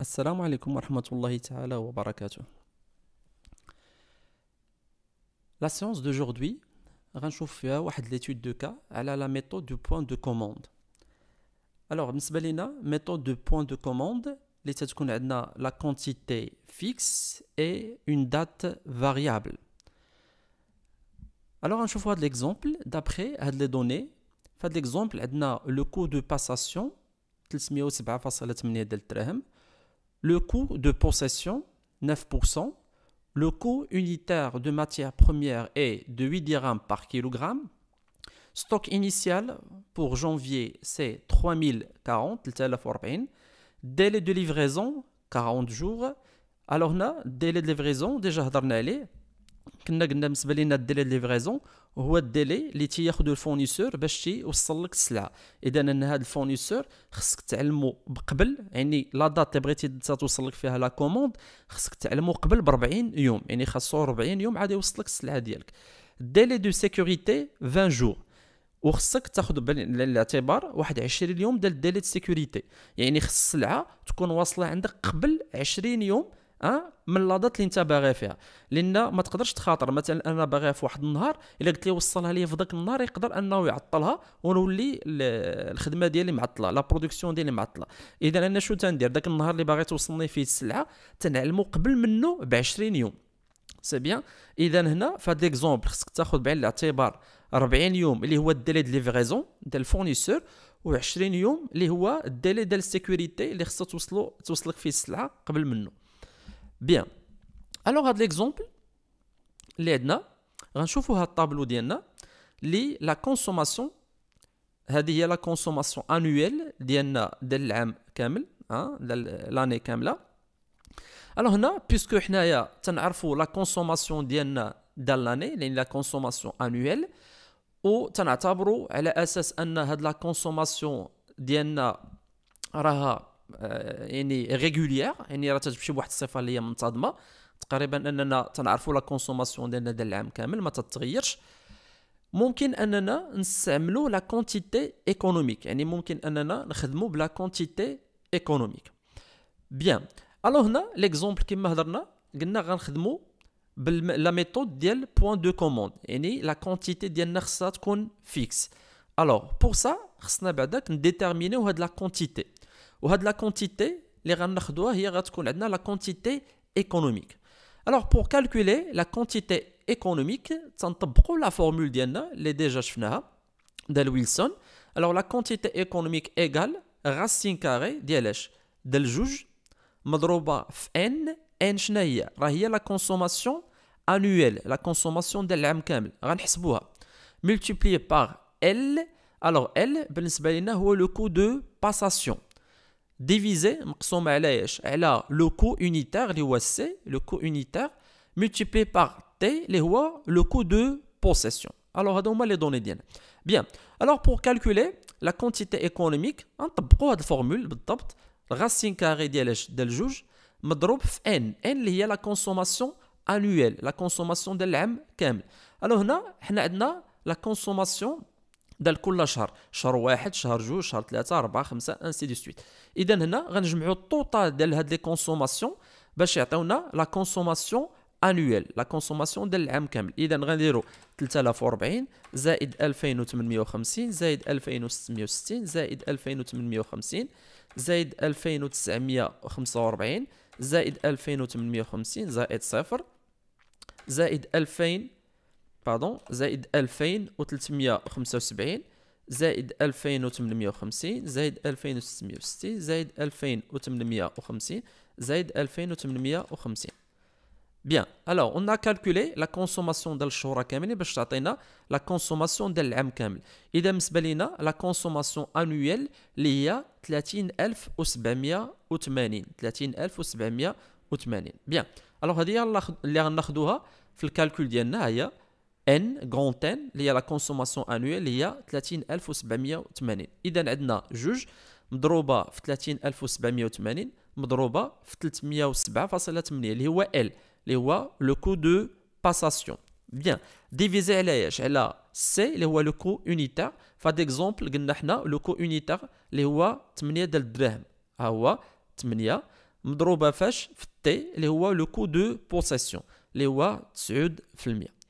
السلام عليكم ورحمة الله wa وبركاته La séance d'aujourd'hui غنشوف فيها واحد l'étude de cas على la méthode du point de commande Alors بالنسبة لنا méthode de point de commande اللي تتكون عندنا la quantité fixe et une date variable Alors on va هذا l'exemple d'après هاد les données فهاد l'exemple عندنا le coût de passation 307.8 de الدراهم le coût de possession, 9%. Le coût unitaire de matière première est de 8 dirhams par kilogramme. Stock initial pour janvier, c'est 3040, Délai de livraison, 40 jours. Alors, là, délai de livraison, déjà, on a délai de livraison, هو الديلي اللي تياخذو الفونيسور باش تيوصل لك السلعه اذا ان هذا الفونيسور خصك تعلمو قبل يعني لا دات بغيتي توصل لك فيها لا كوموند خصك تعلمو قبل ب 40 يوم يعني خاصو 40 يوم عاد يوصل لك السلعه ديالك الديلي دو سيكوريتي 20 جور وخصك تاخذ بالاعتبار واحد 20 يوم ديال الديلي سيكوريتي يعني خص السلعه تكون واصله عندك قبل 20 يوم أه؟ من لادات اللي انت باغي فيها لان ما تقدرش تخاطر مثلا انا باغيها في واحد النهار الا قلت لي وصلها لي في ذاك النهار يقدر انه يعطلها ونولي الخدمه ديالي معطله لا برودكسيون ديالي معطله اذا انا شو تندير ذاك النهار اللي باغي توصلني فيه السلعه تنعلمو قبل منه ب 20 يوم سي بيان اذا هنا فهاد ليكزومبل خصك تاخذ بعين الاعتبار 40 يوم اللي هو الديلي دي ليفريزون ديال الفورنيسور و 20 يوم اللي هو الديلي ديال السيكوريتي اللي خصها توصلو توصلك فيه السلعه قبل منه Bien, alors à l'exemple, l'ADN, un chauffeur à table ou DNA, la consommation, adieh la consommation annuelle DNA de l'année camel, hein, de l'année camel Alors on puisque on a la consommation DNA de l'année, la consommation annuelle, ou tena tabro elle ssnad la consommation DNA raha. آه، يعني ريغوليير يعني راه تمشي بواحد الصفه اللي هي منتظمه تقريبا اننا تنعرفوا لا كونسوماسيون ديالنا ديال العام كامل ما تتغيرش ممكن اننا نستعملوا لا كونتيتي ايكونوميك يعني ممكن اننا نخدموا بلا كونتيتي ايكونوميك بيان الو هنا ليكزومبل كيما هضرنا قلنا غنخدموا لا ميثود ديال بوان دو كوموند يعني لا كونتيتي ديالنا خصها تكون فيكس الوغ بور سا خصنا بعدا نديتيرمينيو هاد لا كونتيتي Et la quantité la quantité économique. Alors, pour calculer la quantité économique, on la formule de Wilson. Alors, la quantité économique égale racine carrée de la juge, de l'économie n, la consommation annuelle, la consommation de l'année entière, Multiplié par l, alors l, the ben c'est le coût de passation divisé على le coût unitaire اللي هو C le coût unitaire multiplié par T اللي هو le coût de possession alors هذا هما les données bien alors pour calculer la quantité économique نطبقوا هذه الفورمule بالضبط الراسين racine carrée ديال الجوج مضروب في N N اللي هي la consommation annuelle la consommation de العام كامل alors هنا حنا عندنا la consommation دال كل شهر شهر واحد شهر جوج شهر ثلاثة أربعة خمسة انسي دو سويت إذا هنا غنجمعو الطوطال ديال هاد لي كونسوماسيون باش يعطيونا لا كونسوماسيون انويل لا كونسوماسيون ديال العام كامل اذا غنديرو 3040 زائد 2850 زائد 2660 زائد 2850 زائد 2945 زائد 2850 زائد صفر زائد 2000 باردون زائد ألفين أو خمسة أو سبعين زائد ألفين أو تمنمية أو خمسين زائد ألفين أو ستمية أو ستين زائد ألفين أو تمنمية أو خمسين زائد ألفين أو تمنمية أو خمسين بيان الوغ اون كالكولي لا كونسوماسيون ديال الشهور كاملين باش تعطينا لا كونسوماسيون ديال العام كامل اذا بالنسبه لينا لا كونسوماسيون انويل اللي هي تلاتين تلاتين ألف ألف أو أو أو سبعمية سبعمية تمانين أو تمانين بيان الوغ هادي هي اللي غناخدوها في الكالكول ديالنا هي N, grand N, il la consommation annuelle, il y a 30780. إذا عندنا جوج مضروبة mdroba 30780 في 307.8 اللي هو L اللي le coût de passation. Bien, diviser على ايش؟ على C اللي هو le coût unitaire. فديكزومبل قلنا حنا le coût unitaire اللي هو 8 ديال الدراهم ها 8 T اللي le coût de possession اللي هو 9%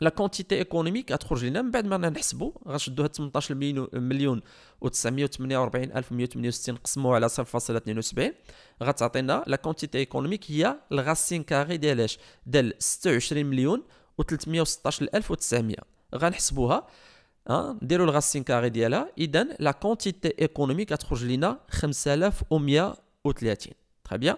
لا كونتيتي ايكونوميك غتخرج لنا من بعد ما نحسبوا هاد 18 مليون و 948168 قسموا على 0.72 غتعطينا لا كونتيتي ايكونوميك هي الغاسين كاري ديال اش ديال 26 مليون و 316900 غنحسبوها ها نديروا الغاسين كاري ديالها اذا لا كونتيتي ايكونوميك غتخرج لنا 5130 تري بيان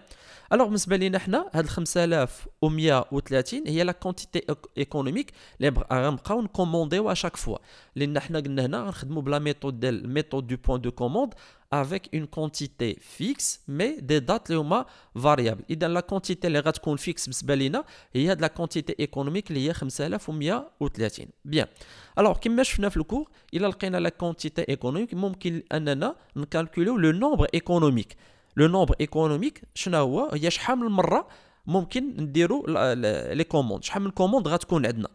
alors misbalina, les 5000 omia outlatin, c'est la quantité économique les grecs ont commandé à chaque fois. les n'importe-nous n'avons pas la méthode du point de commande avec une quantité fixe mais des dates les omas variables. et dans la quantité les grecs ont fixe misbalina, il y a la quantité économique, il y a 5000 omia outlatin. bien. alors qu'est-ce qui nous fait le cours? il a la quantité économique, nous calculons le nombre économique le nombre économique, chnoua, yesh ham le mra, mungkin dirou la les commandes, ham le commandes gat koun edna,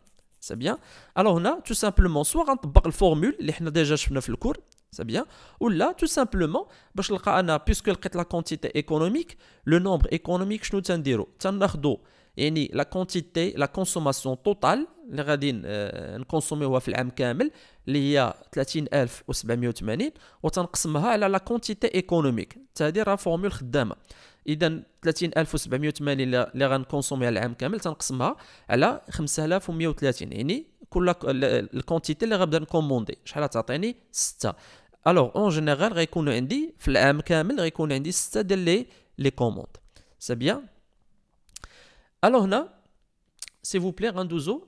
c'est bien. alors on a tout simplement soit on te bagle formule, l'hina deja chneufle cours, c'est bien. ou là tout simplement, bosh l'kana, puisque elle crée la quantité économique, le nombre économique chnou t'endirou, t'endirdo, et ni la quantité, la consommation totale اللي غادي آه، نكونسوميوها في العام كامل اللي هي 30780 وتنقسمها على لا كونتيتي ايكونوميك حتى هذه راه فورمول خدامه اذا 30780 اللي غنكونسوميها العام كامل تنقسمها على 5130 يعني كل الكونتيتي اللي غنبدا نكوموندي شحال تعطيني 6 الوغ اون جينيرال غيكون عندي في العام كامل غيكون عندي 6 ديال لي لي كوموند سي بيان الوغ هنا سي فو بلي غندوزو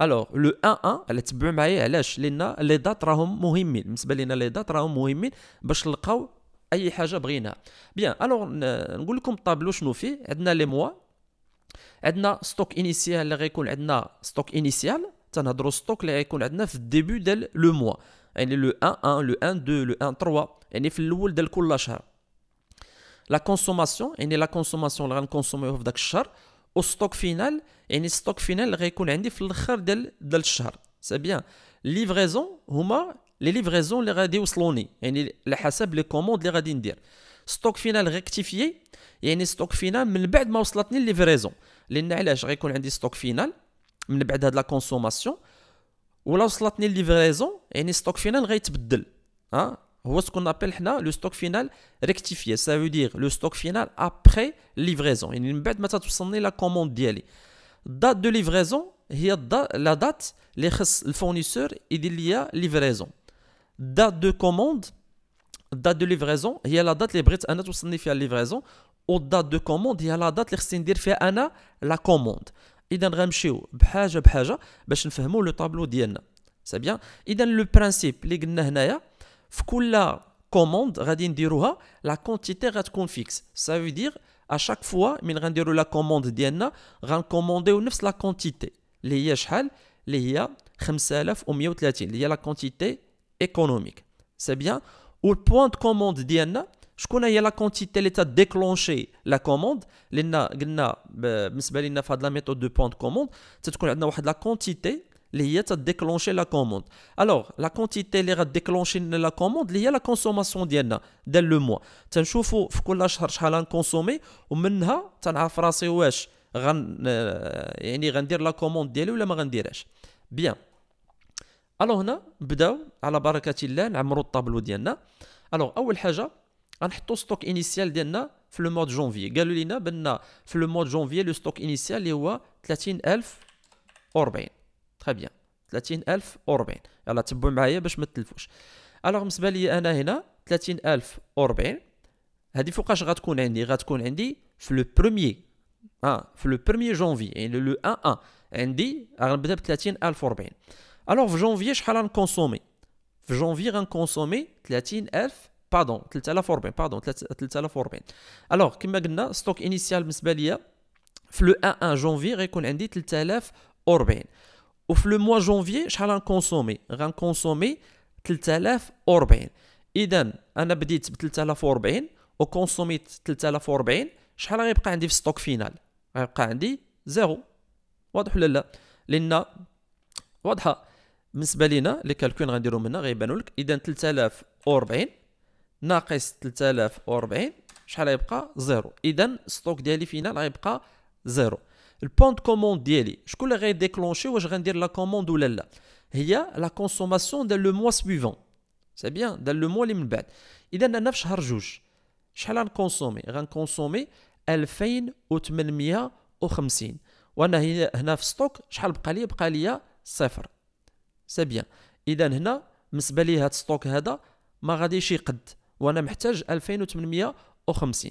الوغ لو 1 1 على تبعوا معايا علاش لان لي دات راهم مهمين بالنسبه لنا لي دات راهم مهمين باش نلقاو اي حاجه بغيناها بيان الوغ نقول لكم الطابلو شنو فيه عندنا لي موا عندنا ستوك انيسيال اللي غيكون عندنا ستوك انيسيال تنهضروا ستوك اللي غيكون عندنا في الديبي ديال لو موا يعني لو 1 1 لو 1 2 لو 1 3 يعني في الاول ديال كل شهر لا كونسوماسيون يعني لا كونسوماسيون اللي غنكونسوميوها في داك الشهر وستوك فينال يعني ستوك فينال غيكون عندي في الاخر ديال ديال الشهر سي بيان ليفريزون هما لي ليفريزون اللي غادي يوصلوني يعني على حسب لي كوموند اللي غادي ندير ستوك فينال ريكتيفي يعني ستوك فينال من بعد ما وصلتني ليفريزون لان علاش غيكون عندي ستوك فينال من بعد هاد لا كونسوماسيون ولا وصلتني ليفريزون يعني ستوك فينال غيتبدل ها ou ce qu'on appelle le stock final rectifié. Ça veut dire le stock final après livraison. Et nous avons la commande Date de livraison, la date, le fournisseur, il y a livraison. Date de commande, date de livraison, il y a la date, les Brits, on a livraison. la date de commande, il y a la date, les la commande. إذا غنمشيو بحاجة بحاجة باش نفهمو le la commande radin la quantité est fixe, ça veut dire à chaque fois, la commande DNA la quantité la quantité économique. c'est bien, le point de commande dienna, s'quon la quantité L'état déclenche la commande, la méthode de point de commande, de la quantité. Il y a un la commande. Alors, la quantité qui a déclenché la commande c'est la consommation d'un mois. Donc, si vous avez consommé, vous pouvez vous dire que vous avez Et vous avez dit que vous avez consommé la commande d'un mois. Bien. Alors, nous allons faire un tableau d'un mois. Alors, vous avez un stock initial de le mois de janvier. Galilina, le mois de janvier, le stock initial est de 30 tine تري بيان 30040 يلاه تبعوا معايا باش ما تلفوش الوغ بالنسبه لي انا هنا 30040 هذه فوقاش غتكون عندي غتكون عندي في لو بروميي اه في لو بروميي جونفي يعني لو 1 1 عندي غنبدا ب 30040 الوغ في جونفي شحال غنكونسومي في جونفي غنكونسومي 30000 باردون 3040 باردون 3040 الوغ كما قلنا ستوك انيسيال بالنسبه ليا في لو 1 1 جونفي غيكون عندي 3040 وفي لو موا جونفي شحال غنكونسومي غنكونسومي 3040 اذا انا بديت ب 3040 وكونسوميت 3040 شحال غيبقى عندي في ستوك فينال غيبقى عندي زيرو واضح ولا لا لان واضحه بالنسبه لينا لي كالكول غنديرو منها هنا غيبانوا لك اذا 3040 ناقص 3040 شحال غيبقى زيرو اذا ستوك ديالي فينال غيبقى زيرو البون دو كوموند ديالي شكون اللي غيديكلونشي واش غندير لا كوموند ولا لا هي لا كونسوماسيون ديال لو موا سويفون سي بيان ديال لو موا اللي من بعد اذا انا في شهر جوج شحال غنكونسومي غنكونسومي 2850 وانا هنا هنا في ستوك شحال بقى لي بقى لي صفر سي بيان اذا هنا بالنسبه لي هاد ستوك هذا ما غاديش يقد وانا محتاج 2850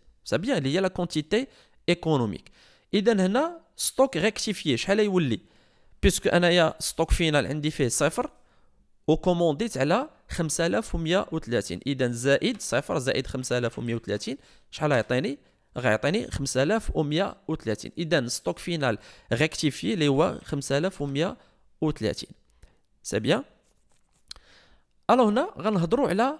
بيان اللي هي لا كونتيتي ايكونوميك اذا هنا ستوك ريكتيفيي شحال يولي بيسكو انايا ستوك فينال عندي فيه صفر وكومونديت على 5130 اذا زائد صفر زائد 5130 شحال غيعطيني غيعطيني 5130 اذا ستوك فينال ريكتيفي اللي هو 5130 سي بيان الو هنا غنهضروا على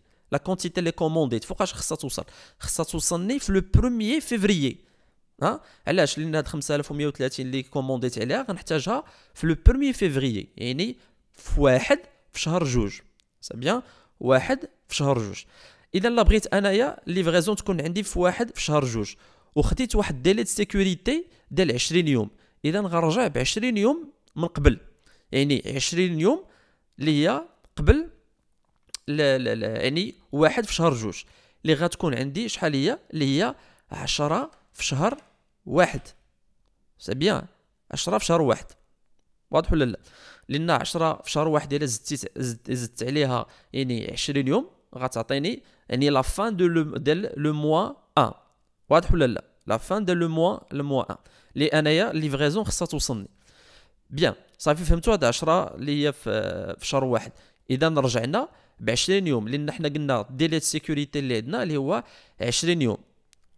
لا كونتيتي لي كومونديت فوقاش خصها توصل خصها توصلني في لو بروميي فيفريي ها علاش لان هاد 5130 اللي كومونديت عليها غنحتاجها في لو بروميي فيفريي يعني في واحد في شهر جوج سي بيان واحد في شهر جوج اذا لا بغيت انايا ليفغيزون تكون عندي في واحد في شهر جوج وخديت واحد ديلي سيكوريتي ديال 20 يوم اذا غنرجع ب 20 يوم من قبل يعني 20 يوم اللي هي قبل يعني واحد في شهر جوج اللي غتكون عندي شحال هي اللي هي عشرة في شهر واحد سي بيان عشرة في شهر واحد واضح ولا لا لان عشرة في شهر واحد الا زدت زدت عليها يعني عشرين يوم غتعطيني يعني لا فان دو لو ديال لو موا ان واضح ولا لا لا فان دو لو موا لو موا ان لي انايا ليفغيزون خصها توصلني بيان صافي فهمتوا هاد 10 اللي هي في شهر واحد اذا رجعنا ب 20 يوم لان احنا قلنا ديلي سيكوريتي اللي عندنا اللي هو 20 يوم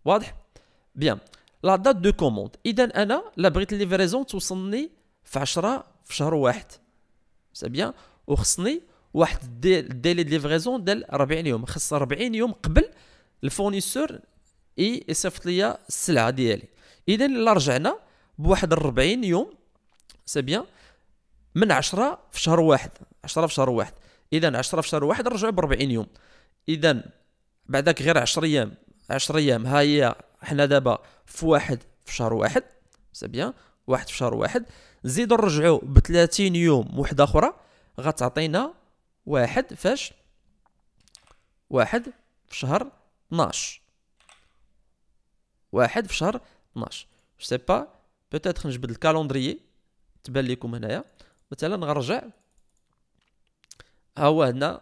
واضح بيان لا دات دو كوموند اذا انا لا بغيت الليفريزون توصلني في 10 في شهر واحد سي بيان وخصني واحد ديلي ليفريزون ديال 40 يوم خص 40 يوم قبل الفورنيسور اي يصيفط ليا السلعه ديالي اذا الا رجعنا بواحد 40 يوم سي بيان من 10 في شهر واحد 10 في شهر واحد اذا 10 في شهر واحد رجعوا ب 40 يوم اذا بعدك غير 10 ايام 10 ايام ها هي حنا دابا في واحد في شهر واحد سي بيان واحد في شهر واحد زيدو نرجعو ب 30 يوم وحده اخرى غتعطينا واحد فاش واحد في شهر 12 واحد في شهر 12 سي با بوتيتر نجبد الكالندري تبان لكم هنايا مثلا غنرجع ها هو هنا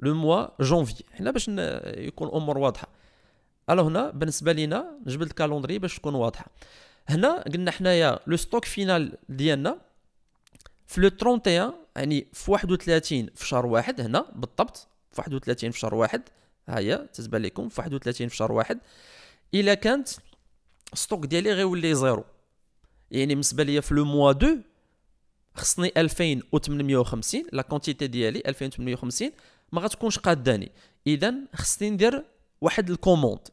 لو موا جونفي حنا باش يكون الامور واضحه الو هنا بالنسبه لينا جبد الكالوندري باش تكون واضحه هنا قلنا حنايا لو ستوك فينال ديالنا في لو 31 يعني في 31 في شهر واحد هنا بالضبط في 31 في شهر واحد ها هي تتبان لكم في 31 في شهر واحد الا كانت ستوك ديالي غيولي زيرو يعني بالنسبه ليا في لو موا 2 خصني 2850 لا كونتيتي ديالي 2850 ما غتكونش قاداني اذا خصني ندير واحد الكوموند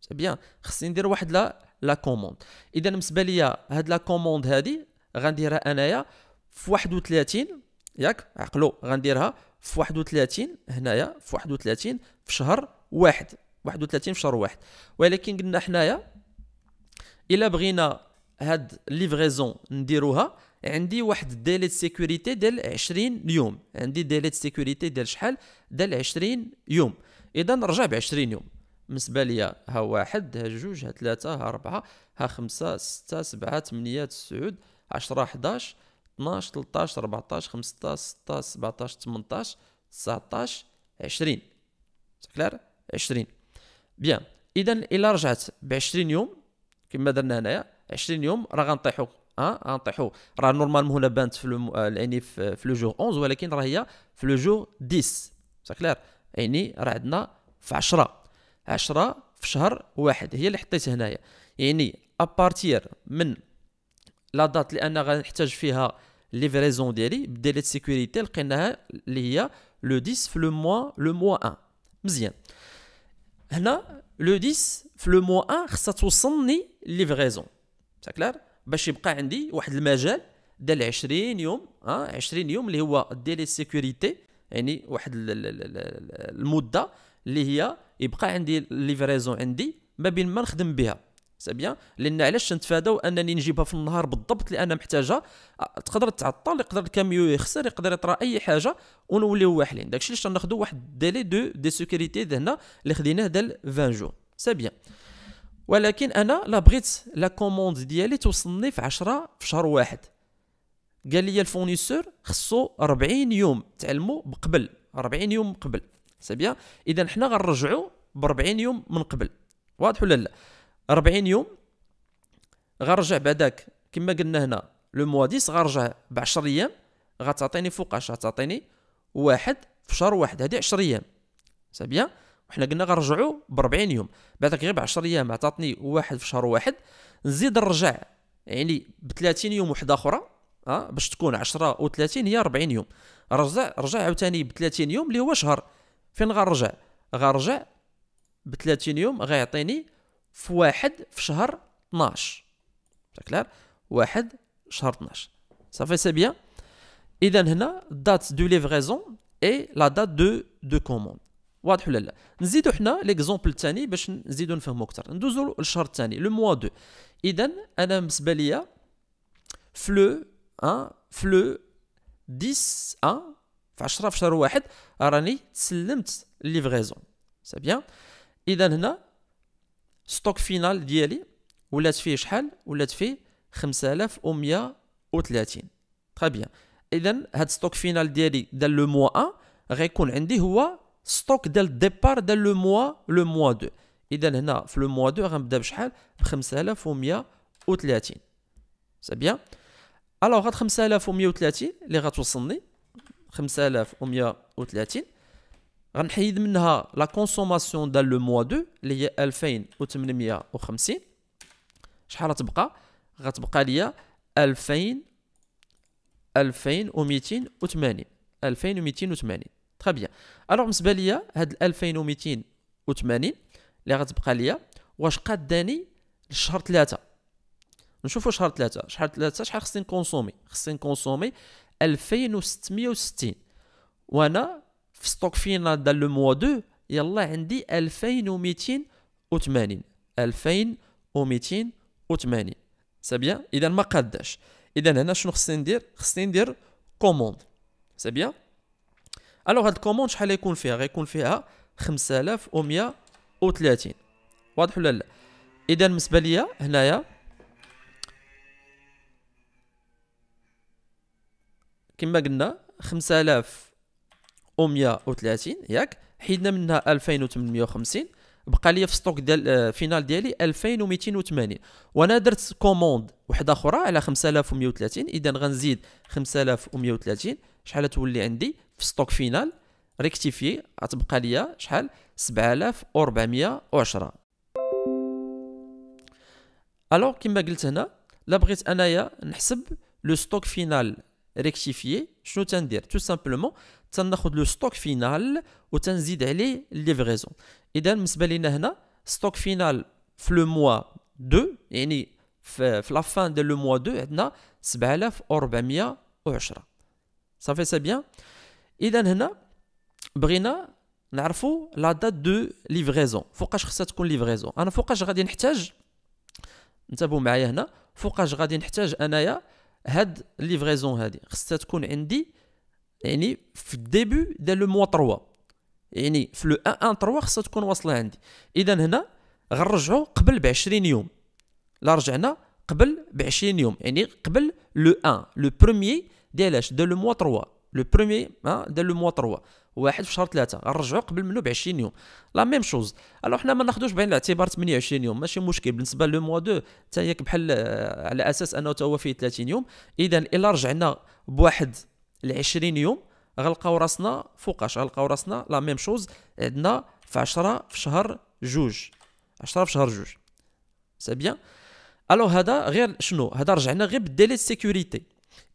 سي بيان خصني ندير واحد لا لا كوموند اذا بالنسبه ليا هاد لا كوموند هادي غنديرها انايا في 31 ياك عقلو غنديرها في 31 هنايا في 31 في شهر واحد 31 في شهر واحد ولكن قلنا حنايا الا بغينا هاد ليفريزون نديروها عندي واحد الدالة سيكوريتي ديال 20 يوم عندي دالة سيكوريتي ديال شحال ديال 20 يوم اذا رجع ب 20 يوم بالنسبه ليا ها واحد ها جوج ها ثلاثة ها أربعة ها خمسة ستة سبعة ثمانية تسعود عشرة حداش 12 13 14 15 16 17 18 19 20 كلار 20 بيان اذا الا رجعت ب 20 يوم كما درنا هنايا 20 يوم راه غنطيحو ها نطيحوا راه نورمالمون هنا بانت في آه، يعني في لو جور 11 ولكن راه هي في لو جور 10 سا كلير يعني راه عندنا في 10 10 في شهر واحد هي اللي حطيت هنايا يعني ابارتير من لا دات اللي انا غنحتاج فيها ليفريزون ديالي بديلي سيكوريتي لقيناها اللي هي لو 10 في لو موا لو موا 1 مزيان هنا لو 10 في لو موا 1 خصها توصلني ليفريزون سا كلير باش يبقى عندي واحد المجال ديال 20 يوم ها 20 يوم اللي هو ديلي سيكوريتي يعني واحد المده اللي هي يبقى عندي ليفريزون عندي ما بين ما نخدم بها سي بيان لان علاش نتفاداو انني نجيبها في النهار بالضبط لان محتاجه آه، تقدر تعطل يقدر الكاميو يخسر يقدر يطرا اي حاجه ونوليو واحلين داكشي علاش ناخذوا واحد ديلي دو دي سيكوريتي هنا اللي خديناه ديال 20 جور سي بيان ولكن انا لا بغيت لا كوموند ديالي توصلني في 10 في شهر واحد قال لي الفونيسور خصو 40 يوم تعلموا قبل 40 يوم قبل سي بيان اذا حنا غنرجعوا ب 40 يوم من قبل واضح ولا لا 40 يوم غنرجع بعداك كما قلنا هنا لو موا 10 غنرجع ب 10 ايام غتعطيني فوقاش غتعطيني واحد في شهر واحد هذه 10 ايام سي بيان وحنا قلنا غنرجعوا ب 40 يوم بعدك غير ب 10 ايام عطاتني واحد في شهر واحد نزيد نرجع يعني ب 30 يوم وحده اخرى اه باش تكون 10 و30 هي 40 يوم رجع رجع عاوتاني ب 30 يوم اللي هو شهر فين غنرجع غنرجع ب 30 يوم غيعطيني في واحد في شهر 12 كلار واحد شهر 12 صافي سي بيان اذا هنا دات دو ليفريزون اي لا دات دو دو كوموند واضح ولا لا نزيدو حنا ليكزومبل الثاني باش نزيدو نفهمو اكثر ندوزو للشهر الثاني لو موا دو اذا انا بالنسبه ليا فلو ان فلو 10 ان في 10 في شهر واحد راني تسلمت ليفغيزون سي بيان اذا هنا ستوك فينال ديالي ولات فيه شحال ولات فيه 5130 تري بيان اذا هاد ستوك فينال ديالي دار لو موا 1 غيكون عندي هو ستوك ديال الديبار ديال لو موا لو موا دو اذا هنا في لو موا دو غنبدا بشحال ب 5130 سي بيان الوغ هاد 5130 اللي غتوصلني 5130 غنحيد منها لا كونسوماسيون ديال لو موا دو اللي هي 2850 شحال غتبقى غتبقى ليا 2000 2280 2280 تري بيان الوغ بالنسبه ليا هاد 2280 اللي غتبقى ليا واش قاداني لشهر ثلاثة نشوفوا شهر ثلاثة شهر ثلاثة شحال خصني نكونسومي خصني نكونسومي 2660 وانا في ستوك فينال دال لو موا دو يلا عندي 2280 2280 سي بيان اذا ما قاداش اذا هنا شنو خصني ندير خصني ندير كوموند سي بيان الوغ هاد الكوموند شحال غيكون فيها غيكون فيها 5130 واضح ولا لا اذا بالنسبه ليا هنايا كما قلنا 5130 ياك حيدنا منها 2850 بقى لي في ستوك ديال فينال ديالي 2280 وانا درت كوموند وحده اخرى على 5130 اذا غنزيد 5130 شحال تولي عندي في ستوك فينال ريكتيفي غتبقى ليا شحال 7410 الوغ كما قلت هنا لا بغيت انايا نحسب لو ستوك فينال ريكتيفي شنو تندير تو سامبلومون تناخذ لو ستوك فينال وتنزيد عليه ليفغيزون اذا بالنسبه لينا هنا ستوك فينال في لو موا 2 يعني في لا فان دو لو موا 2 عندنا 7410 صافي سي بيان اذا هنا بغينا نعرفوا لا دات دو ليفريزون فوقاش خصها تكون ليفريزون انا فوقاش غادي نحتاج انتبهوا معايا هنا فوقاش غادي نحتاج انايا هاد ليفريزون هادي خصها تكون عندي يعني في الديبو ديال لو موا 3 يعني في لو 1 1 3 خصها تكون واصله عندي اذا هنا غنرجعوا قبل ب 20 يوم لا رجعنا قبل ب 20 يوم يعني قبل لو 1 لو بروميي ديالاش دو لو موا 3 لو برومي دار لو موا 3 واحد في شهر 3 غنرجعو قبل منه ب 20 يوم لا ميم شوز الو حنا ما ناخذوش بعين الاعتبار 28 يوم ماشي مشكل بالنسبه لو موا 2 حتى هي بحال آه، على اساس انه هو فيه 30 يوم اذا الا رجعنا بواحد ل 20 يوم غنلقاو راسنا فوقاش غنلقاو راسنا لا ميم شوز عندنا في 10 في شهر جوج 10 في شهر جوج سي بيان الو هذا غير شنو هذا رجعنا غير بالديلي سيكوريتي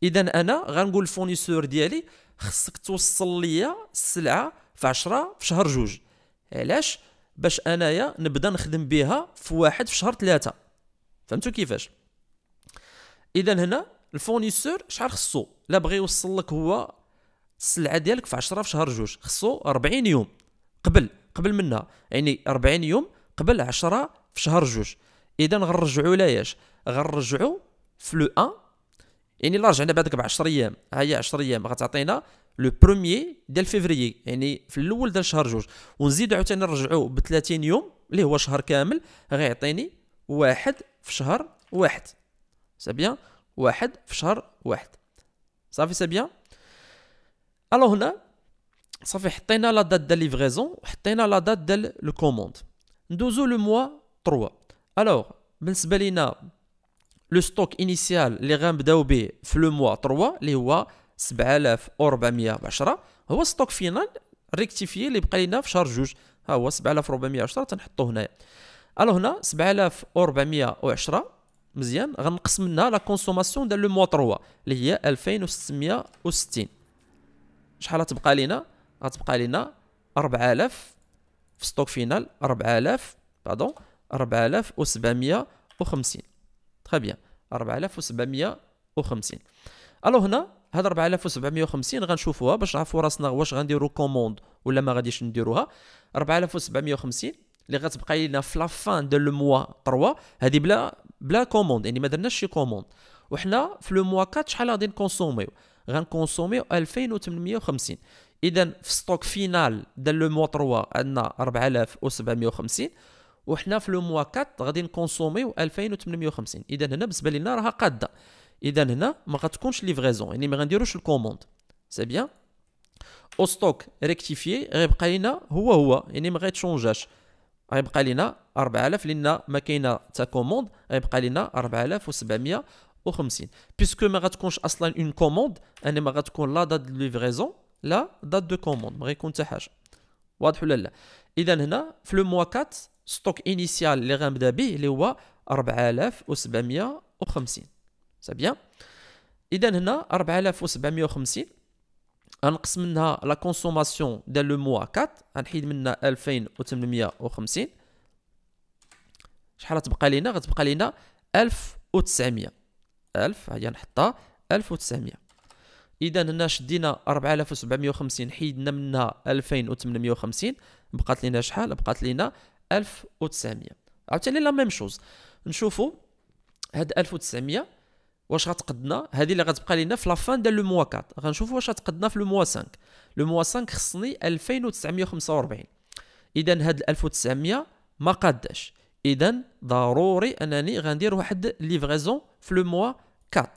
اذا انا غنقول الفونيسور ديالي خصك توصل ليا السلعه في 10 في شهر جوج علاش باش انايا نبدا نخدم بها في واحد في شهر ثلاثة فهمتوا كيفاش اذا هنا الفونيسور شحال خصو لا بغى يوصل لك هو السلعه ديالك في 10 في شهر جوج خصو 40 يوم قبل قبل منها يعني 40 يوم قبل 10 في شهر جوج اذا غنرجعوا لاياش غنرجعوا في لو 1 يعني لا رجعنا بعدك ب 10 ايام ها هي 10 ايام غتعطينا لو بروميي ديال فيفريي يعني في الاول ديال شهر جوج ونزيد عاوتاني نرجعو ب 30 يوم اللي هو شهر كامل غيعطيني واحد في شهر واحد سي بيان واحد في شهر واحد صافي سي بيان الو هنا صافي حطينا لا دات ديال ليفريزون وحطينا لا دات ديال كوموند ندوزو لو موا 3 الوغ بالنسبه لينا لو ستوك انيسيال اللي غنبداو به في لو موا 3 اللي هو 7410 هو ستوك فينال ريكتيفي اللي بقى لينا في شهر 2 ها هو 7410 تنحطو هنايا الو هنا 7410 مزيان غنقسم منها لا كونسوماسيون ديال لو موا 3 اللي هي 2660 شحال غتبقى لينا غتبقى لينا 4000 في ستوك فينال 4000 باردون 4750 تخي بيان 4750 الو هنا هاد 4750 غنشوفوها باش نعرفوا راسنا واش غنديرو كوموند ولا ما غاديش نديروها 4750 اللي غتبقى لنا في لافان دو لو موا 3 هذه بلا بلا كوموند يعني ما درناش شي كوموند وحنا في لو موا 4 شحال غادي نكونسوميو غنكونسوميو 2850 اذا في ستوك فينال ديال لو موا 3 عندنا 4750 وحنا في لو موا 4 غادي نكونسوميو 2850 اذا هنا بالنسبه لنا راها قاده اذا هنا ما غتكونش ليفغيزون يعني ما غنديروش الكوموند سي بيان او ستوك ريكتيفي غيبقى لينا هو هو يعني ما غيتشونجاش غيبقى لينا 4000 لان ما كاينه تا كوموند غيبقى لينا 4750 بيسكو ما غتكونش اصلا اون كوموند يعني ما غتكون لا دات دو ليفريزون لا دات دو كوموند ما غيكون حتى حاجه واضح ولا لا اذا هنا في لو موا 4 ستوك انيسيال اللي غنبدا به اللي هو 4750 سي بيان اذا هنا 4750 غنقسم منها لا كونسوماسيون ديال لو موا 4 غنحيد منها 2850 شحال غتبقى لينا غتبقى لينا 1900 1000 هي نحطها 1900 اذا هنا شدينا 4750 حيدنا منها 2850 بقات لينا شحال بقات لينا 1900 عاوتاني لا ميم شوز نشوفوا هاد 1900 واش غتقدنا هذه اللي غتبقى لينا في لافان ديال لو موا 4 غنشوفوا واش غتقدنا في لو موا 5 لو موا 5 خصني 2945 اذا هاد 1900 ما قاداش اذا ضروري انني غندير واحد ليفريزون في لو موا 4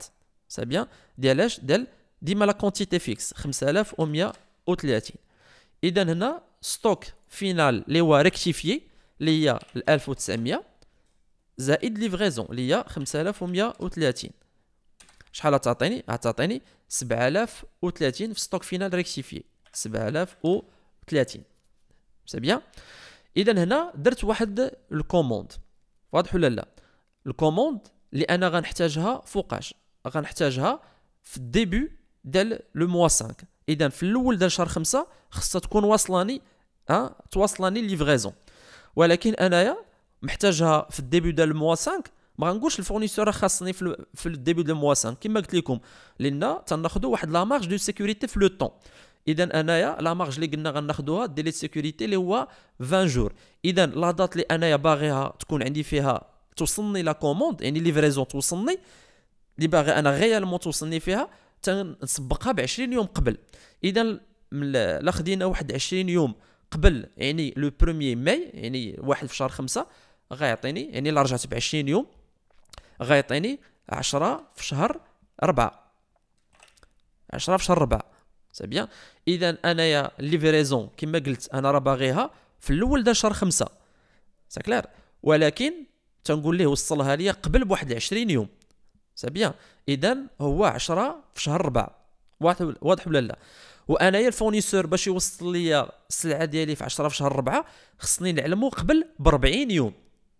سي بيان ديالاش ديال ديما لا كونتيتي فيكس 5130 اذا هنا ستوك فينال لي هو ريكتيفيي اللي هي 1900 زائد ليفريزون اللي هي 5130 شحال تعطيني تعطيني 7030 في ستوك فينال ريكتيفي 7030 سي بيان اذا هنا درت واحد الكوموند واضح ولا لا الكوموند اللي انا غنحتاجها فوقاش غنحتاجها في الديبي ديال لو موا 5 اذا في الاول ديال شهر 5 خصها تكون واصلاني ها أه؟ تواصلاني ليفريزون ولكن انايا محتاجها في الديبي ديال الموا 5 ما غنقولش الفورنيسور خاصني في في الديبي ديال الموا 5 كما قلت لكم لان تناخذوا واحد لا مارج دو سيكوريتي في لو طون اذا انايا لا مارج اللي قلنا غناخذوها ديلي سيكوريتي اللي هو 20 جور اذا لا دات اللي انايا باغيها تكون عندي فيها توصلني لا كوموند يعني ليفريزون توصلني اللي باغي انا غيالمون توصلني فيها تنسبقها ب 20 يوم قبل اذا لا خدينا واحد 20 يوم قبل يعني لو بروميي ماي يعني واحد في شهر خمسة غيعطيني يعني الا رجعت ب 20 يوم غيعطيني 10 في شهر 4 10 في شهر 4 سي بيان اذا انايا ليفريزون كما قلت انا راه باغيها في الاول ديال شهر 5 سي كلير ولكن تنقول ليه وصلها ليا قبل بواحد 20 يوم سي بيان اذا هو 10 في شهر 4 واضح واضح ولا لا وانايا الفونيسور باش يوصل ليا السلعه ديالي في 10 في شهر 4 خصني نعلمو قبل ب 40 يوم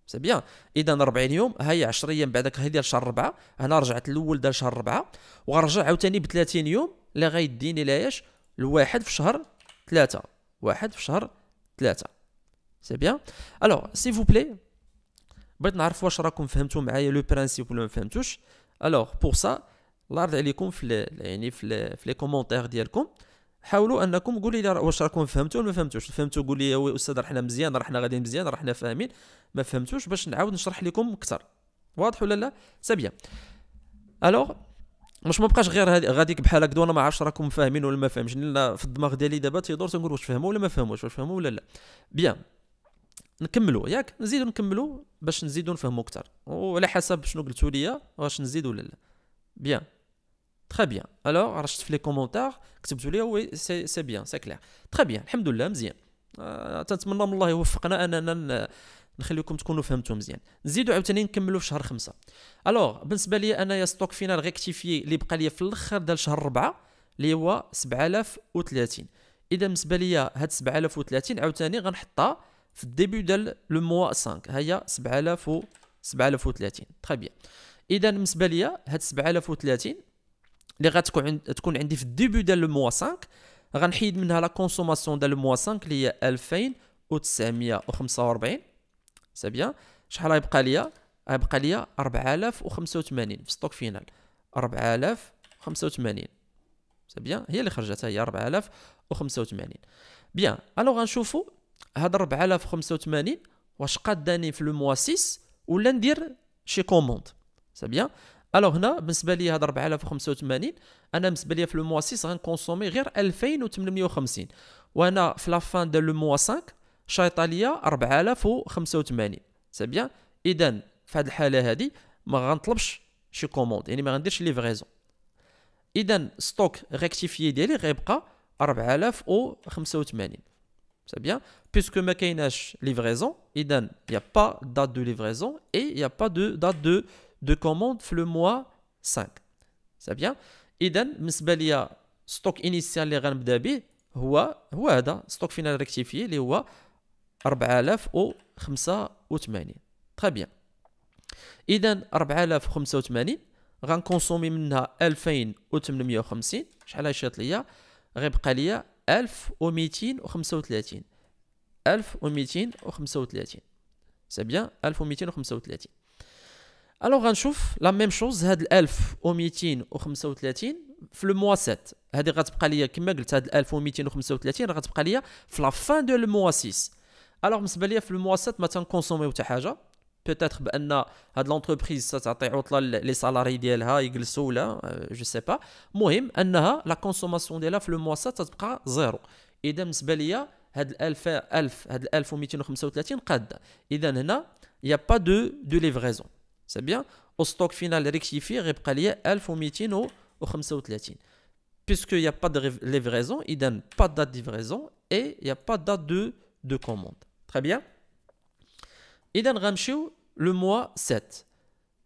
سي بيان اذا 40 يوم ها هي 10 ايام بعدك هي ديال شهر 4 هنا رجعت الاول ديال شهر 4 وغنرجع عاوتاني ب 30 يوم اللي غيديني لاياش الواحد في شهر 3 واحد في شهر 3 سي بيان الوغ سي فو بلي بغيت نعرف واش راكم فهمتوا معايا لو برينسيپ ولا ما فهمتوش الوغ بور سا يرضي عليكم في يعني في في لي كومونتير ديالكم حاولوا انكم قولوا لي واش راكم فهمتوا ولا ما فهمتوش فهمتوا قول لي يا استاذ رحنا مزيان رحنا غاديين مزيان رحنا فاهمين ما فهمتوش باش نعاود نشرح لكم اكثر واضح ولا لا سابيا بيان الوغ مش ما بقاش غير غاديك بحال هكذا وانا ما عرفتش راكم فاهمين ولا ما فاهمش لان في الدماغ ديالي دابا تيدور تنقول واش فهموا ولا ما فهموش واش فهموا ولا لا بيان نكملوا ياك نزيدوا نكملوا باش نزيدوا نفهموا اكثر وعلى حسب شنو قلتوا لي واش نزيد ولا لا بيان تخي بيان الوغ Très bien. Alors, je les commentaires, سي بيان سي c'est تخي بيان الحمد لله مزيان. تنتمنى من الله يوفقنا اننا نخليكم تكونوا فهمتوا مزيان نزيدوا عاوتاني نكملوا في شهر خمسة الوغ بالنسبه لي انايا ستوك فينال ريكتيفي اللي بقى لي في الاخر ديال شهر ربعة اللي هو 7030 اذا بالنسبه لي هاد 7030 عاوتاني غنحطها في الديبي ديال لو موا 5 هي 7000 و 7030 تري بيان اذا بالنسبه لي هاد 7030 اللي غتكون عند... تكون عندي في الديبي ديال الموا 5 غنحيد منها لا كونسوماسيون ديال الموا 5 اللي هي 2945 سي بيان شحال غيبقى ليا غيبقى ليا 4085 في ستوك فينال 4085 سي بيان هي اللي خرجت هي 4085 بيان الوغ غنشوفوا هاد 4085 واش قاداني في لو موا 6 ولا ندير شي كوموند سي بيان الوغ هنا بالنسبه لي هذا 4085 انا بالنسبه لي في لو موا 6 غنكونسومي غير 2850 وانا في لافان دو لو موا 5 شايطه ليا 4085 سي بيان اذا في هذه الحاله هذه ما غنطلبش شي كوموند يعني ما غنديرش ليفريزون اذا ستوك ريكتيفي ديالي غيبقى 4085 سي بيان بيسكو ما كايناش ليفريزون اذا يا با دات دو ليفريزون اي يا با دو دات دو de commandes le mois 5 c'est bien اذا بالنسبه ليا ستوك انيسيال اللي غنبدا به هو هو هذا ستوك فينال ريكتيفيي اللي هو 4085 تري بيان اذا 4085 غنكونسومي منها 2850 شحال هشات ليا غيبقى ليا 1235 1235 سي بيان 1235 الوغ غنشوف لا ميم شوز هاد 1235 في لو موا 7 هادي غتبقى ليا كما قلت هاد 1235 راه غتبقى ليا في لا فان دو لو موا 6 الوغ بالنسبه ليا في لو موا 7 ما تنكونسوميو حتى حاجه بوتيتر بان هاد لونتربريز تعطي عطله لي سالاري ديالها يجلسوا ولا جو سي با المهم انها لا كونسوماسيون ديالها في لو موا 7 تتبقى زيرو اذا بالنسبه ليا هاد 1000 1000 هاد 1235 قاده اذا هنا يا با دو دو ليفريزون C'est bien Au stock final rectifié, il 1235. Puisqu'il n'y a pas de livraison, il donne pas de date de livraison et il n'y a pas de date de, de commande. Très bien Il donne le mois 7.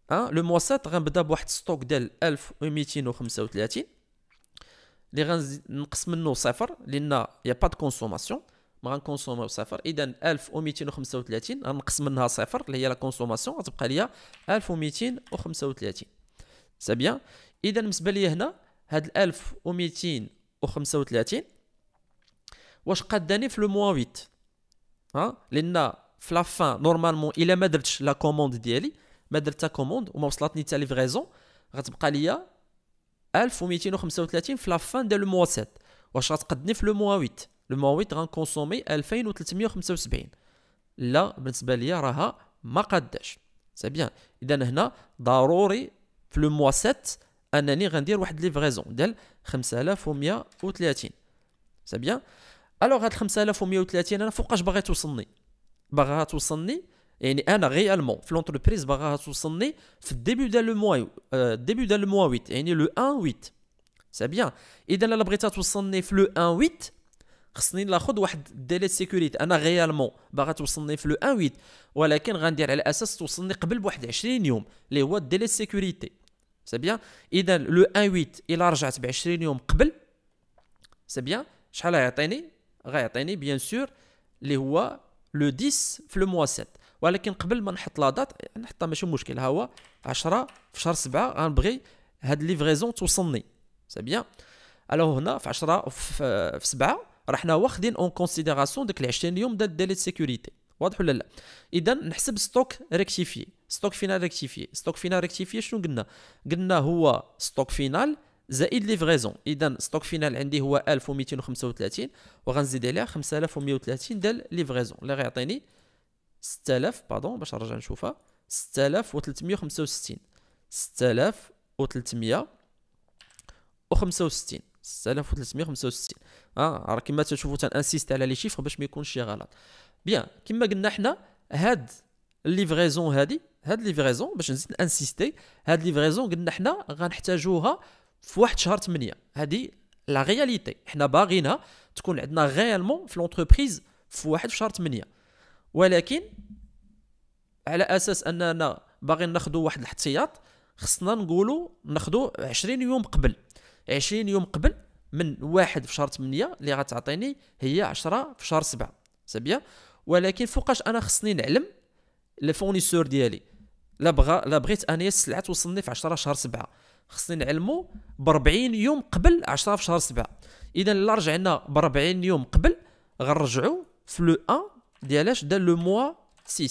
Hein? Le mois 7, غنبدا بواحد ستوك ديال de اللي غنقص car il n'y a pas de consommation. ما غنكونسوميو صفر اذا 1235 غنقص منها صفر اللي هي لا كونسوماسيون غتبقى ليا 1235 سي بيان اذا بالنسبه ليا هنا هاد 1235 واش قاداني في لو موان 8 ها لان في لا فان نورمالمون الا ما درتش لا كوموند ديالي ما درت تا كوموند وما وصلتني حتى ليفغيزون غتبقى ليا 1235 في لا فان ديال لو موان 7 واش غتقدني في لو موان 8 لو المويت غنكونسومي 2375 لا بالنسبه ليا راها ما قاداش سي بيان اذا هنا ضروري في لو موا 7 انني غندير واحد ليفغيزون ديال 5130 سي بيان الوغ هاد 5130 انا فوقاش باغي توصلني باغاها توصلني يعني انا غيالمون في لونتربريز باغاها توصلني في الديبي ديال لو موا آه، الديبي ديال لو موا 8 يعني لو 1 8 سي بيان اذا انا بغيتها توصلني في لو 1 8 خصني ناخذ واحد ديلي سيكوريتي انا غيالمون باغا توصلني في لو 1 8 ولكن غندير على اساس توصلني قبل بواحد 20 يوم اللي هو ديلي سيكوريتي سي بيان اذا لو 1 8 الا رجعت ب 20 يوم قبل سي بيان شحال غيعطيني غيعطيني بيان سور اللي هو لو 10 في لو موا 7 ولكن قبل ما نحط لا دات نحطها ماشي مشكل ها هو 10 في شهر 7 غنبغي هاد ليفريزون توصلني سي بيان الوغ هنا في 10 في 7 رحنا واخدين اون كونسيديراسيون ديك ال 20 يوم ديال ديلي سيكوريتي واضح ولا لا اذا نحسب ستوك ريكتيفي ستوك فينال ريكتيفي ستوك فينال ريكتيفي شنو قلنا قلنا هو ستوك فينال زائد ليفغيزون اذا ستوك فينال عندي هو 1235 وغنزيد عليها 5130 ديال ليفغيزون اللي غيعطيني 6000 باردون باش نرجع نشوفها 6365 6365 6365 اه راه كما تشوفوا تنانسيست على لي شيفر باش ما يكونش شي غلط بيان كما قلنا حنا هاد الليفريزون هادي هاد الليفريزون باش نزيد نانسيستي هاد الليفريزون قلنا حنا غنحتاجوها في واحد شهر 8 هادي لا رياليتي حنا باغينها تكون عندنا غيالمون في لونتربريز في واحد في شهر 8 ولكن على اساس اننا باغيين ناخذوا واحد الاحتياط خصنا نقولوا ناخذوا 20 يوم قبل 20 يوم قبل من واحد في شهر 8 اللي غتعطيني هي 10 في شهر 7 سي بيان ولكن فوقاش انا خصني نعلم لي فورنيسور ديالي لا بغا لا بغيت انايا السلعه توصلني في 10 شهر 7 خصني نعلمو ب 40 يوم قبل 10 في شهر 7 اذا الا رجعنا ب 40 يوم قبل غنرجعو في لو 1 ديالاش اش لو موا 6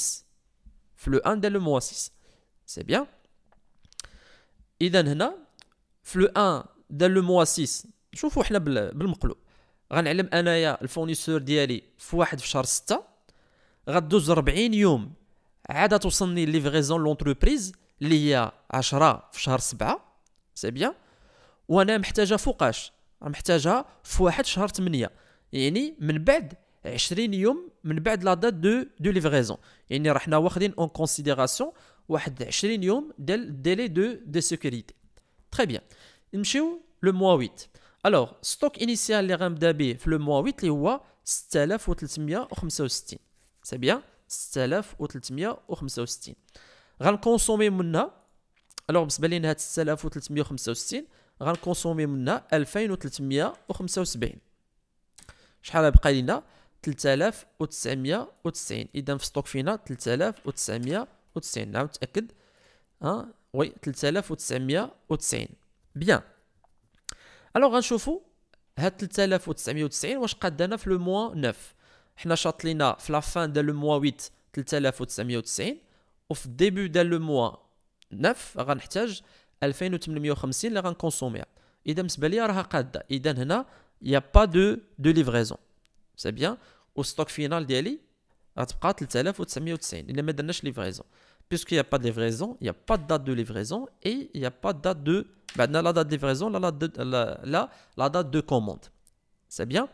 في لو 1 ديال لو موا 6 سي بيان اذا هنا في لو 1 دار لو موا 6 شوفوا حنا بالمقلوب غنعلم انايا الفونيسور ديالي في واحد في شهر 6 غدوز 40 يوم عاد توصلني ليفريزون لونتربريز اللي هي 10 في شهر 7 سي بيان وانا محتاجه فوقاش محتاجها في واحد شهر 8 يعني من بعد 20 يوم من بعد لا دات دو دو ليفريزون يعني راه حنا واخدين اون كونسيديراسيون واحد 20 يوم ديال ديلي دو دي سيكوريتي تري بيان نمشيو لو موا 8 الوغ ستوك انيسيال اللي غنبدا به في لو موا 8 اللي هو 6365 سي بيان 6365 غنكونسومي منها الوغ بالنسبه لينا هاد 6365 غنكونسومي منها 2375 شحال بقى لينا 3990 اذا في ستوك فينا 3990 نعاود نتاكد ها وي 3990 بيان الوغ غنشوفو هاد 3990 واش قادنا في لو موا 9 حنا شاطلينا في لا فان ديال لو موا 8 3990 وفي ديبي ديال لو موا 9 غنحتاج 2850 اللي غنكونسوميها اذا بالنسبه ليا راها قاده اذا هنا يا با دو دو ليفريزون سي بيان والستوك فينال ديالي غتبقى 3990 الا ما درناش ليفريزون puisqu'il n'y a pas de livraison, il n'y a pas de date de livraison et il n'y a pas de date de... Ben, la date de livraison, la, date de commande. C'est bien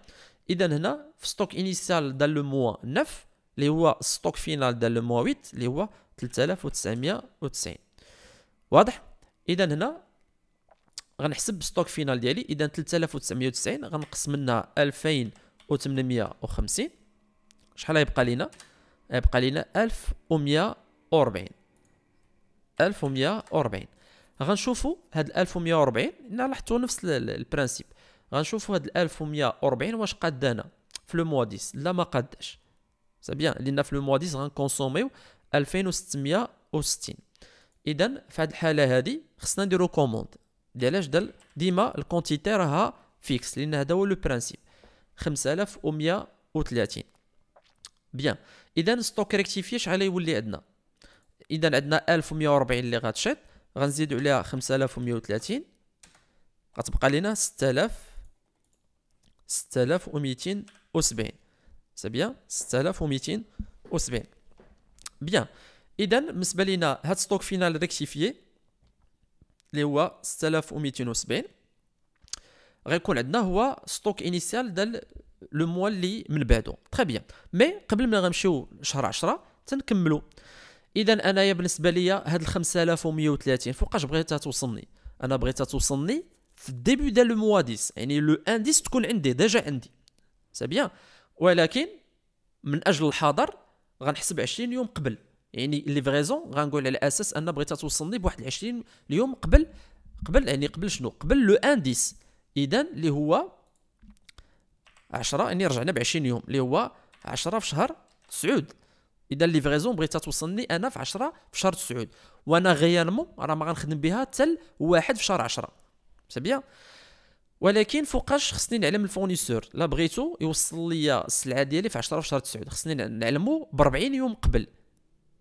Et le stock initial dans le mois 9, les le stock final dans le mois 8, les هو 3990. واضح اذا هنا غنحسب ستوك فينال ديالي اذا 3990 غنقسم منها 2850 شحال يبقى لينا يبقى لينا 1100 وربعين ألف ومية وربعين غنشوفو هاد ألف ومية وربعين لاحظتو نفس البرانسيب غنشوفو هاد ألف ومية وربعين واش قدانا في لو موا ديس لا ما قداش سي بيان لان في لو موا ديس غنكونسوميو ألفين وستمية وستين اذا في هاد الحاله هادي خصنا نديرو كوموند علاش دل ديما الكونتيتي راها فيكس لان هذا هو لو برانسيب 5130 بيان اذا ستوك ريكتيفي شحال يولي عندنا اذا عندنا 1140 اللي غتشد غنزيدو عليها 5130 غتبقى لينا 6000 6270 سي بيان 6270 بيان اذا بالنسبه لينا هاد ستوك فينال ريكتيفيي اللي هو 6270 غيكون عندنا هو ستوك انيسيال ديال لو موال اللي من بعدو تري بيان مي قبل ما غنمشيو شهر 10 تنكملو اذا انايا بالنسبه ليا هاد ومية 5130 فوقاش بغيتها توصلني انا بغيتها توصلني في الديبي ديال لو موا 10 يعني لو انديس تكون عندي ديجا عندي سي بيان ولكن من اجل الحاضر غنحسب 20 يوم قبل يعني ليفريزون غنقول على اساس ان بغيتها توصلني بواحد 20 يوم قبل قبل يعني قبل شنو قبل لو انديس اذا اللي هو 10 يعني رجعنا ب 20 يوم اللي هو 10 في شهر 9 اذا الليفريزون بغيتها توصلني انا في 10 في شهر 9 وانا غيالمون راه ما غنخدم بها حتى واحد في شهر 10 سي بيان ولكن فوقاش خصني نعلم الفونيسور لا بغيتو يوصل ليا السلعه ديالي في 10 في شهر 9 خصني نعلمو ب 40 يوم قبل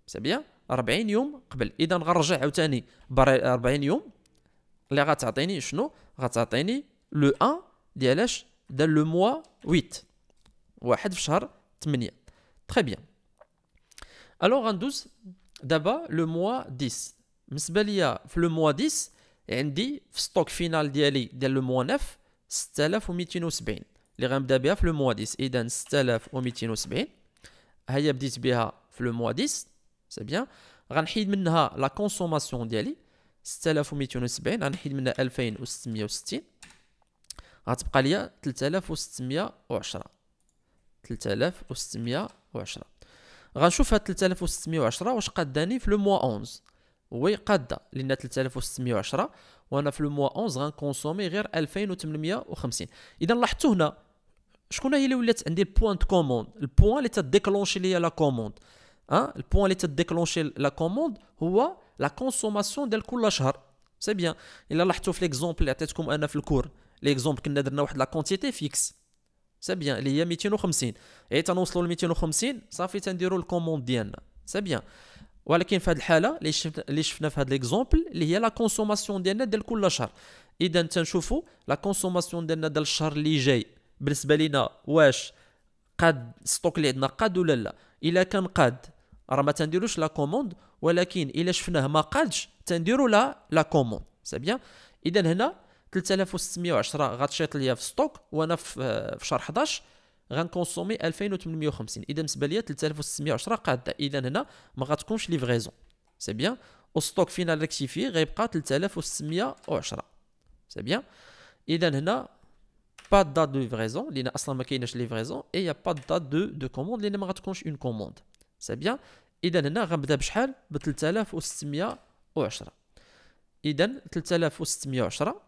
سي بيان 40 يوم قبل اذا غنرجع عاوتاني ب 40 يوم اللي غتعطيني شنو غتعطيني لو 1 ديالاش اش لو موا 8 واحد في شهر 8 تري بيان Alors, en 12, d'abord le mois 10. Misbalia, le mois 10, j'ai y stock final d'Ali dès le mois 9, 6270. Les rames d'Abia, le mois 10, et dans 6270. Hayab 10 Biha, le mois 10, c'est bien. Ranhid Minha, la consommation d'Ali, 6270. Ranhid Minha, 1660. غتبقى ليا 3610 3610 غنشوف هاد 3610 واش قاداني في لو موا 11 وي قاده لان 3610 وانا في لو موا 11 غنكونسومي غير 2850 اذا لاحظتوا هنا شكون هي اللي ولات عندي البوان دو كوموند البوان اللي تديكلونشي ليا لا كوموند ها البوان اللي تديكلونشي لا كوموند هو لا كونسوماسيون ديال كل شهر سي بيان الا لاحظتوا في ليكزومبل اللي عطيتكم انا في الكور ليكزومبل كنا درنا واحد لا كونتيتي فيكس سي بيان اللي هي 250 يعني تنوصلوا ل 250 صافي تنديروا الكوموند ديالنا سي بيان ولكن في هذه الحاله اللي شفنا اللي شفنا في هذا ليكزومبل اللي هي لا كونسوماسيون ديالنا ديال كل شهر اذا تنشوفوا لا كونسوماسيون ديالنا ديال الشهر اللي جاي بالنسبه لنا واش قاد ستوك اللي عندنا قاد ولا لا الا كان قاد راه ما تنديروش لا كوموند ولكن الا شفناه ما قادش تنديروا لا لا كوموند سي بيان اذا هنا 3610 غتشيط ليا في ستوك وانا في شهر 11 غنكونسومي 2850 اذا بالنسبه ليا 3610 قاده اذا هنا ما غتكونش ليفغيزون سي بيان وستوك فينا ريكتيفي غيبقى 3610 سي بيان اذا هنا با دات دو ليفغيزون لان اصلا ما كايناش ليفغيزون اي با دات دو دو كوموند لان ما غتكونش اون كوموند سي بيان اذا هنا غنبدا بشحال ب 3610 اذا 3610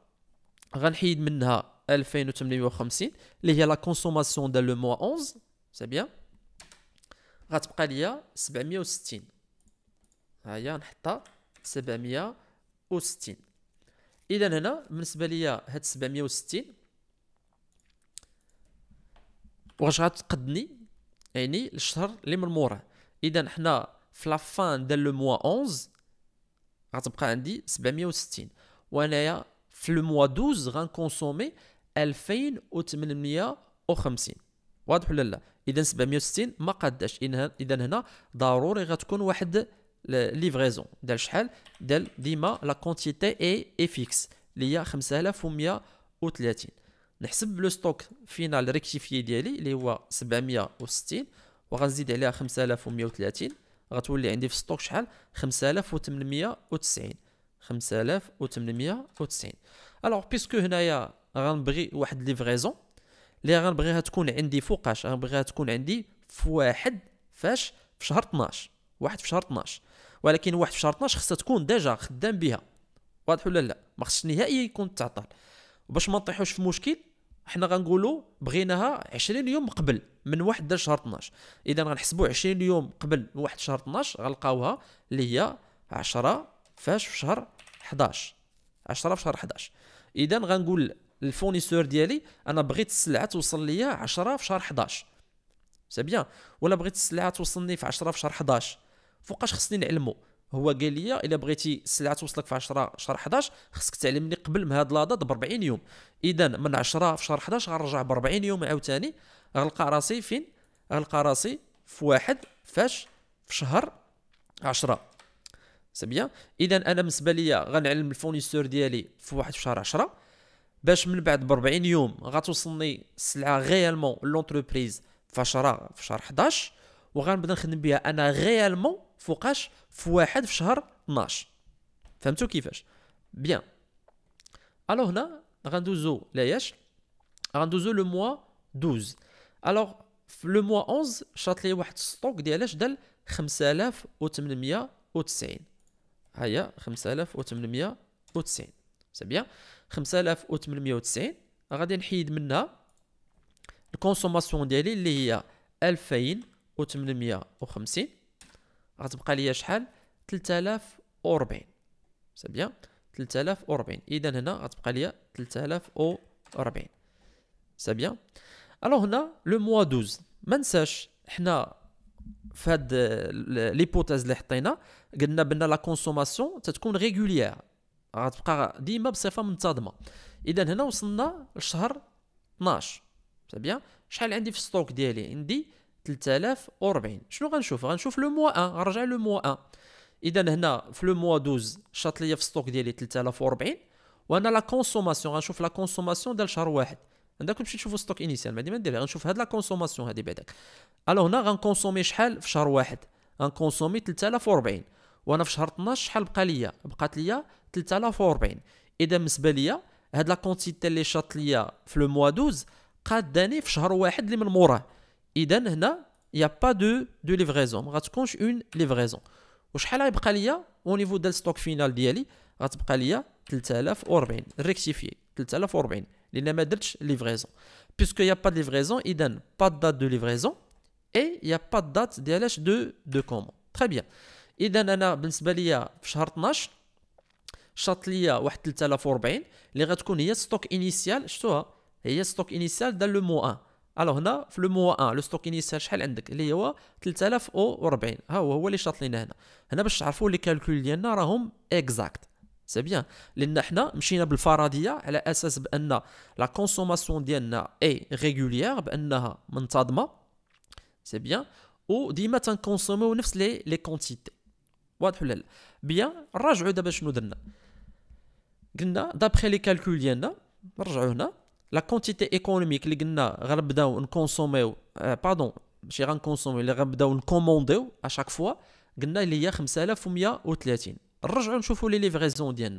غنحيد منها 2850 اللي هي لا كونسوماسيون ديال لو موا 11 سي بيان غتبقى ليا 760 ها هي نحطها 760 اذا هنا بالنسبه ليا هاد 760 واش غتقدني يعني الشهر اللي من موراه اذا حنا في لافان ديال لو موا 11 غتبقى عندي 760 وانايا في لو موا 12 غنكونسومي 2850 واضح ولا لا اذا 760 ما قاداش اذا هنا ضروري غتكون واحد ليفريزون ديال شحال ديال ديما لا كونتيتي اي اي فيكس اللي هي 5130 نحسب لو ستوك فينال ريكتيفيي ديالي اللي هو 760 وغنزيد عليها 5130 غتولي عندي في ستوك شحال 5890 5890 الوغ بيسكو هنايا غنبغي واحد ليفريزون اللي غنبغيها تكون عندي فوقاش غنبغيها تكون عندي في واحد فاش في شهر 12 واحد في شهر 12 ولكن واحد في شهر 12 خصها تكون ديجا خدام بها واضح ولا لا ما خصش نهائيا يكون تعطل باش ما نطيحوش في مشكل حنا غنقولوا بغيناها 20 يوم قبل من واحد شهر 12 اذا غنحسبوا 20 يوم قبل واحد شهر 12 غنلقاوها اللي هي 10 فاش في شهر 11 10 في شهر 11 اذا غنقول للفونيسور ديالي انا بغيت السلعه توصل ليا 10 في شهر 11 سي بيان ولا بغيت السلعه توصلني في 10 في شهر 11 فوقاش خصني نعلمو هو قال لي الا بغيتي السلعه توصلك في 10 شهر 11 خصك تعلمني قبل من هاد لاضاد ب 40 يوم اذا من 10 في شهر 11 غنرجع ب 40 يوم عاوتاني غنلقى راسي فين غنلقى راسي في واحد فاش في شهر 10 سي بيان اذا انا بالنسبه ليا غنعلم الفورنيسور ديالي في واحد في شهر 10 باش من بعد ب 40 يوم غتوصلني السلعه غيالمون لونتربريز في شهر في شهر 11 وغنبدا نخدم بها انا غيالمون فوقاش في واحد في شهر 12 فهمتوا كيفاش بيان الو هنا غندوزو لاياش غندوزو لو موا 12 الو في لو موا 11 شاط لي واحد ستوك ديال اش دال 5890 هيا خمسة آلاف سي بيان 5890 غادي نحيد منها الكونسوماسيون ديالي اللي هي ألفين غتبقى ليا شحال 3040 سي بيان 3040 إذا هنا غتبقى ليا 3040 سي بيان الوغ هنا لو موا دوز منساش حنا في هاد ليبوتيز اللي حطينا قلنا بان لا كونسوماسيون تتكون ريغولير غتبقى ديما بصفه منتظمه اذا هنا وصلنا لشهر 12 سي بيان شحال عندي في ستوك ديالي عندي 3040 شنو غنشوف غنشوف لو موا 1 غنرجع لو موا 1 اذا هنا في لو موا 12 شاط ليا في ستوك ديالي 3040 وانا لا كونسوماسيون غنشوف لا كونسوماسيون ديال شهر واحد عندك نمشي تشوف ستوك انيسيال ما ندير غنشوف هاد لا كونسوماسيون هادي بعداك الو هنا غنكونسومي شحال في شهر واحد غنكونسومي 3040 وانا في شهر 12 شحال بقى ليا بقات ليا 3040 اذا بالنسبه ليا هاد لا كونتيتي اللي شاط ليا في لو موا 12 قاداني في شهر واحد اللي من موراه اذا هنا يا با دو دو ليفريزون ما غتكونش اون ليفريزون وشحال غيبقى ليا او نيفو ديال ستوك فينال ديالي غتبقى ليا 3040 ريكتيفي 3040 il n'y a pas de livraison. Puisqu'il n'y a pas de livraison, il donne pas de date de livraison et il n'y a pas de date de, de, de commande. Très bien. Il donne un abin sbalia fchartnash, chatlia wachtel tala forbein, les ratkoun, il y a stock initial, je sais pas, il y a stock initial dans le mois 1. Alors, on a le mois 1, le stock initial, je sais pas, il y a 3000 ou 4000. Ah, ouais, ouais, les chatlina. On a bien sûr les calculs, il y en a un exact. سي بيان لان حنا مشينا بالفرضيه على اساس بان لا كونسوماسيون ديالنا اي ريغوليير بانها منتظمه سي بيان وديما تنكونسوميو نفس لي لي كونتيتي واضح ولا لا بيان نراجعوا دابا شنو درنا قلنا دابخي لي كالكول ديالنا نرجعوا هنا لا كونتيتي ايكونوميك اللي قلنا غنبداو نكونسوميو آه باردون ماشي غنكونسوميو اللي غنبداو نكومونديو اشاك فوا قلنا اللي هي 5130 The choffe les livraisons the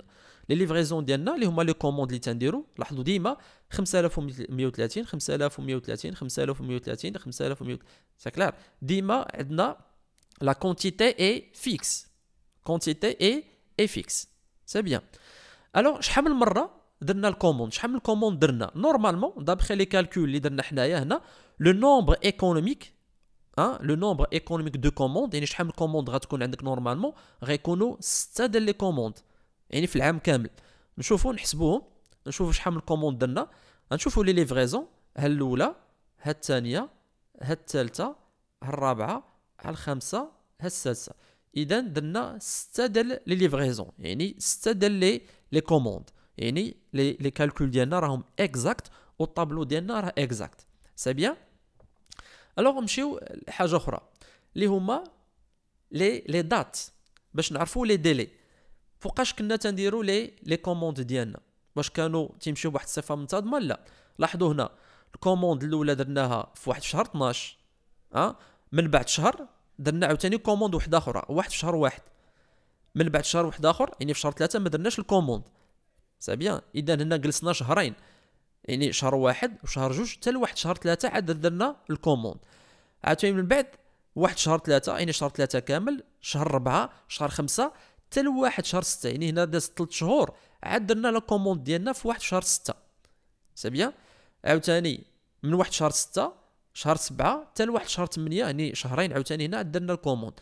Les livraisons d'anné, les les commandent les tendent. La C'est clair. la quantité est fixe. Quantité fixe. C'est bien. Alors, je Normalement, d'après les calculs, le nombre économique. ها لو نومبر ايكونوميك دو كوموند يعني شحال من كوموند غتكون عندك نورمالمون غيكونوا سته ديال لي كوموند يعني في العام كامل نشوفو نحسبوهم نشوفو شحال من كوموند درنا غنشوفوا لي ليفريزون ها الاولى ها الثانيه ها الثالثه ها الرابعه ها الخامسه ها السادسه اذا درنا سته ديال لي ليفريزون يعني سته ديال لي لي كوموند يعني لي لي كالكول ديالنا راهم اكزاكت والطابلو ديالنا راه اكزاكت سي بيان الوغ نمشيو لحاجه اخرى اللي هما لي لي دات باش نعرفوا لي ديلي فوقاش كنا تنديروا لي لي كوموند ديالنا واش كانوا تيمشيو بواحد الصفه منتظمه لا لاحظوا هنا الكوموند الاولى درناها في واحد شهر 12 اه من بعد شهر درنا عاوتاني كوموند واحده اخرى واحد في شهر واحد من بعد شهر واحد اخر يعني في شهر ثلاثة ما درناش الكوموند سي بيان اذا هنا جلسنا شهرين يعني شهر واحد وشهر جوج حتى لواحد شهر ثلاثة عاد درنا الكوموند عاوتاني من بعد واحد شهر ثلاثة يعني شهر ثلاثة كامل شهر ربعة شهر خمسة حتى لواحد شهر ستة يعني هنا داز ثلاث شهور عاد درنا لا كوموند ديالنا في واحد شهر ستة سي بيان عاوتاني من واحد شهر ستة شهر سبعة حتى لواحد شهر ثمانية يعني شهرين عاوتاني هنا عاد درنا الكوموند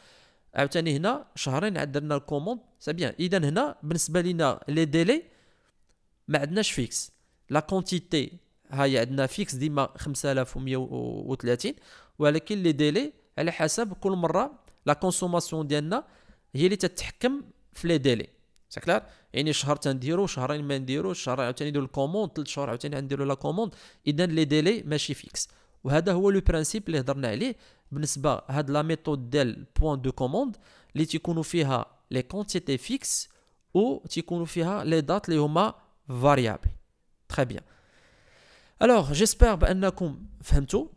عاوتاني هنا شهرين عاد درنا الكوموند سي بيان اذا هنا بالنسبة لينا لي ديلي ما عندناش فيكس لا كونتيتي هاي عندنا فيكس ديما 5130 ولكن لي ديلي على حسب كل مره لا كونسوماسيون ديالنا هي اللي تتحكم في لي ديلي سي كلار يعني شهر تنديرو شهرين ما نديروش شهر عاوتاني نديرو الكوموند ثلاث شهور عاوتاني نديرو لا كوموند اذا لي ديلي ماشي فيكس وهذا هو لو برانسيب اللي هضرنا عليه بالنسبه هاد لا ميثود ديال بوان دو كوموند اللي تيكونوا فيها لي كونتيتي فيكس و تيكونوا فيها لي دات اللي هما فاريابل Très bien. Alors, j'espère que vous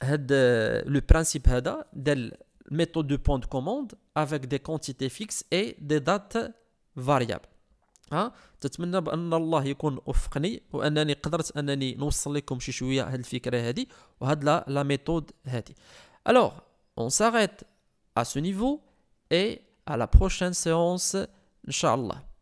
avez le principe de la méthode de point de commande avec des quantités fixes et des dates variables. ها تتمنى بان الله يكون وفقني وانني قدرت انني نوصل لكم شي شويه هاد الفكره هادي la alors on s'arrête à ce niveau et à la prochaine séance inchallah